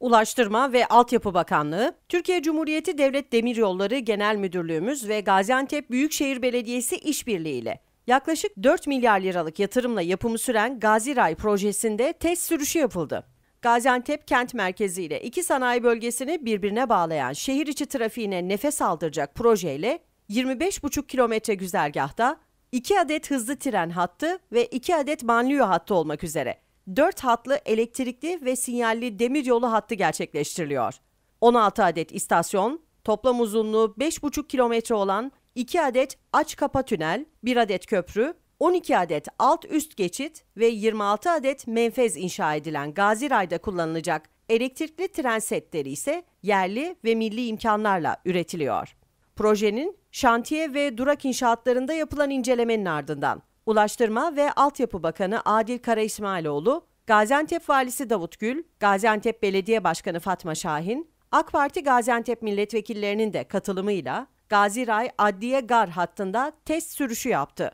Ulaştırma ve Altyapı Bakanlığı, Türkiye Cumhuriyeti Devlet Demiryolları Genel Müdürlüğümüz ve Gaziantep Büyükşehir Belediyesi işbirliğiyle yaklaşık 4 milyar liralık yatırımla yapımı süren Gazi Ray projesinde test sürüşü yapıldı. Gaziantep kent merkezi ile iki sanayi bölgesini birbirine bağlayan şehir içi trafiğine nefes aldıracak projeyle 25,5 kilometre güzergahta 2 adet hızlı tren hattı ve 2 adet banliyö hattı olmak üzere 4 hatlı elektrikli ve sinyalli demiryolu hattı gerçekleştiriliyor. 16 adet istasyon, toplam uzunluğu 5,5 kilometre olan 2 adet aç kapa tünel, 1 adet köprü, 12 adet alt üst geçit ve 26 adet menfez inşa edilen Gaziray'da kullanılacak elektrikli tren setleri ise yerli ve milli imkanlarla üretiliyor. Projenin şantiye ve durak inşaatlarında yapılan incelemenin ardından Ulaştırma ve Altyapı Bakanı Adil Kara İsmailoğlu, Gaziantep Valisi Davut Gül, Gaziantep Belediye Başkanı Fatma Şahin, AK Parti Gaziantep milletvekillerinin de katılımıyla Gaziray Adliye Gar hattında test sürüşü yaptı.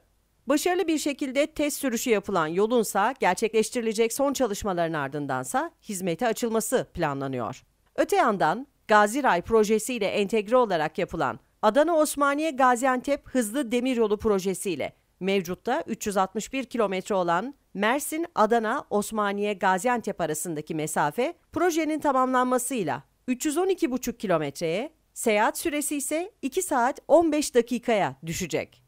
Başarılı bir şekilde test sürüşü yapılan yolunsa gerçekleştirilecek son çalışmaların ardındansa hizmete açılması planlanıyor. Öte yandan Gaziray projesiyle entegre olarak yapılan Adana Osmaniye Gaziantep Hızlı Demiryolu projesiyle Mevcutta 361 kilometre olan Mersin, Adana, Osmaniye, Gaziantep arasındaki mesafe projenin tamamlanmasıyla 312,5 kilometreye, seyahat süresi ise 2 saat 15 dakikaya düşecek.